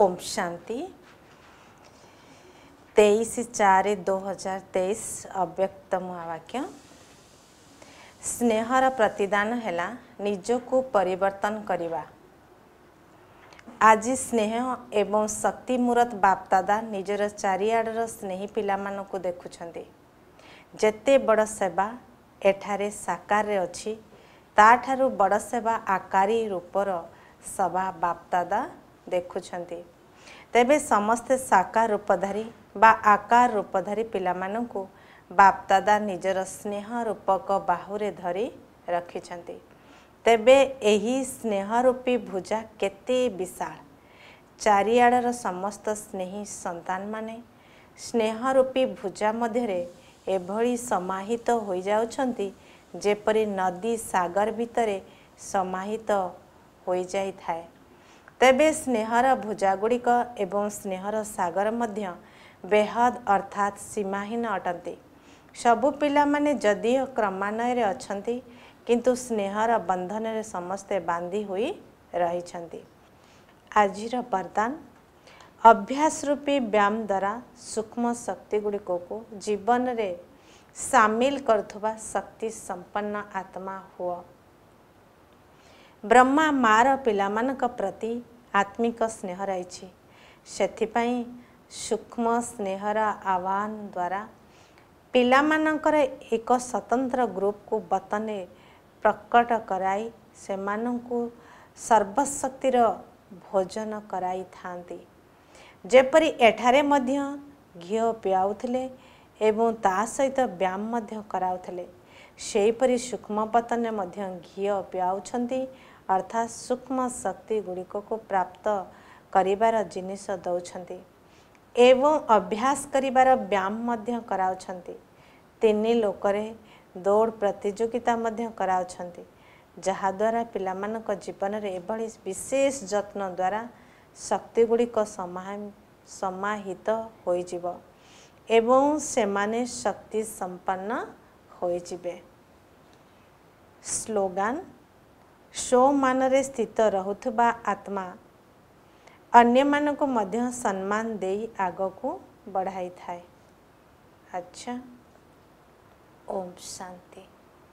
ओम शांति तेईस चार दो हजार तेईस अव्यक्त महावाक्य ସ୍ନେହର ପ୍ରତିଦାନ ହେଲା ନିଜକୁ ପରିବର୍ତ୍ତନ କରିବା ଆଜି ସ୍ନେହ ଏବଂ ଶକ୍ତି ମୂରତ ବାପଦାଦା ନିଜର ଚାରିଆଡ଼ର ସ୍ନେହୀ ପିଲାମାନଙ୍କୁ ଦେଖୁଛନ୍ତି ଯେତେ ବଡ଼ ସେବା ଏଠାରେ ସାକାରରେ ଅଛି ତାଠାରୁ ବଡ଼ ସେବା ଆକାରୀ ରୂପର ସଭା ବାପଦାଦା ଦେଖୁଛନ୍ତି ତେବେ ସମସ୍ତେ ସାକାର ରୂପଧାରୀ ବା ଆକାର ରୂପଧାରୀ ପିଲାମାନଙ୍କୁ ବାପଦାଦା ନିଜର ସ୍ନେହ ରୂପକ ବାହୁରେ ଧରି ରଖିଛନ୍ତି ତେବେ ଏହି ସ୍ନେହ ରୂପୀ ଭୁଜା କେତେ ବିଶାଳ ଚାରିଆଡ଼ର ସମସ୍ତ ସ୍ନେହୀ ସନ୍ତାନମାନେ ସ୍ନେହ ରୂପୀ ଭୁଜା ମଧ୍ୟରେ ଏଭଳି ସମାହିତ ହୋଇଯାଉଛନ୍ତି ଯେପରି ନଦୀ ସାଗର ଭିତରେ ସମାହିତ ହୋଇଯାଇଥାଏ ତେବେ ସ୍ନେହର ଭୁଜାଗୁଡ଼ିକ ଏବଂ ସ୍ନେହର ସାଗର ମଧ୍ୟ ବେହଦ ଅର୍ଥାତ୍ ସୀମାହୀନ ଅଟନ୍ତି ସବୁ ପିଲାମାନେ ଯଦିଓ କ୍ରମାନ୍ୱୟରେ ଅଛନ୍ତି କିନ୍ତୁ ସ୍ନେହର ବନ୍ଧନରେ ସମସ୍ତେ ବାନ୍ଧି ହୋଇ ରହିଛନ୍ତି ଆଜିର ବରଦାନ ଅଭ୍ୟାସ ରୂପୀ ବ୍ୟାୟାମ ଦ୍ୱାରା ସୂକ୍ଷ୍ମ ଶକ୍ତିଗୁଡ଼ିକକୁ ଜୀବନରେ ସାମିଲ କରୁଥିବା ଶକ୍ତି ସମ୍ପନ୍ନ ଆତ୍ମା ହୁଅ ବ୍ରହ୍ମା ମାଆର ପିଲାମାନଙ୍କ ପ୍ରତି ଆତ୍ମିକ ସ୍ନେହ ରହିଛି ସେଥିପାଇଁ ସୂକ୍ଷ୍ମ ସ୍ନେହର ଆହ୍ୱାନ ଦ୍ୱାରା ପିଲାମାନଙ୍କର ଏକ ସ୍ୱତନ୍ତ୍ର ଗ୍ରୁପକୁ ବତନେ ପ୍ରକଟ କରାଇ ସେମାନଙ୍କୁ ସର୍ବଶକ୍ତିର ଭୋଜନ କରାଇଥାନ୍ତି ଯେପରି ଏଠାରେ ମଧ୍ୟ ଘିଅ ପିଆଉଥିଲେ ଏବଂ ତା ସହିତ ବ୍ୟାୟାମ ମଧ୍ୟ କରାଉଥିଲେ ସେହିପରି ସୂକ୍ଷ୍ମ ପତନରେ ମଧ୍ୟ ଘିଅ ପିଆଉଛନ୍ତି ଅର୍ଥାତ୍ ସୂକ୍ଷ୍ମ ଶକ୍ତିଗୁଡ଼ିକକୁ ପ୍ରାପ୍ତ କରିବାର ଜିନିଷ ଦେଉଛନ୍ତି ଏବଂ ଅଭ୍ୟାସ କରିବାର ବ୍ୟାୟାମ ମଧ୍ୟ କରାଉଛନ୍ତି ତିନି ଲୋକରେ ଦୌଡ଼ ପ୍ରତିଯୋଗିତା ମଧ୍ୟ କରାଉଛନ୍ତି ଯାହାଦ୍ୱାରା ପିଲାମାନଙ୍କ ଜୀବନରେ ଏଭଳି ବିଶେଷ ଯତ୍ନ ଦ୍ୱାରା ଶକ୍ତିଗୁଡ଼ିକ ସମାହିତ ହୋଇଯିବ ଏବଂ ସେମାନେ ଶକ୍ତି ସମ୍ପନ୍ନ ହୋଇଯିବେ ସ୍ଲୋଗାନ୍ ସ୍ୱମାନରେ ସ୍ଥିତ ରହୁଥିବା ଆତ୍ମା ଅନ୍ୟମାନଙ୍କୁ ମଧ୍ୟ ସମ୍ମାନ ଦେଇ ଆଗକୁ ବଢ଼ାଇଥାଏ ଆଚ୍ଛା ଓମ୍ ଶାନ୍ତି